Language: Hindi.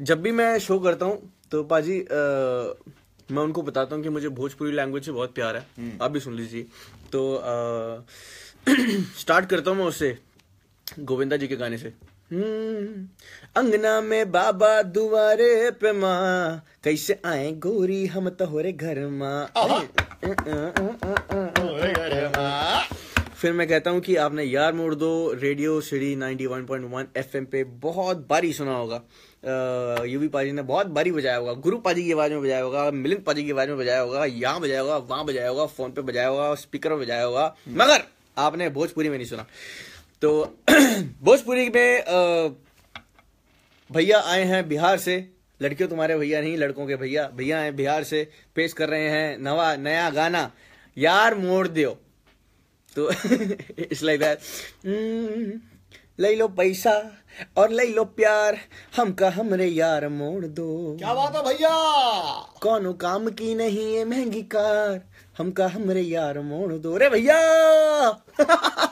जब भी मैं शो करता हूँ तो पाजी आ, मैं उनको बताता हूँ कि मुझे भोजपुरी लैंग्वेज से बहुत प्यार है हम्म। आप भी सुन लीजिए तो स्टार्ट करता हूँ मैं उससे गोविंदा जी के गाने से हम्म, अंगना में बाबा दुआरे पे माँ कैसे आए गोरी हम तो घर माँ फिर मैं कहता हूँ कि आपने यार मोड़ दो रेडियो श्री 91.1 एफएम पे बहुत बारी सुना होगा यूवी पाजी ने बहुत बारी बजाया होगा गुरु पाजी की आवाज़ में बजाया होगा मिलिंद पाजी की आवाज़ में बजाया होगा यहाँ बजाया होगा वहाँ बजाया होगा फ़ोन पे बजाया होगा स्पीकर पर बजाया होगा हम्म। मगर आपने भोजपुरी में नहीं सुना तो भोजपुरी में भैया आए हैं बिहार से लड़कियों तुम्हारे भैया नहीं लड़कों के भैया भैया आए बिहार से पेश कर रहे हैं नवा नया गाना यार मोड़ दियो तो इट्स लाइक दैट ले लो पैसा और ले लो प्यार हमका हमरे यार मोड़ दो क्या बात है भैया कौन काम की नहीं है महंगी कार हमका हमरे यार मोड़ दो रे भैया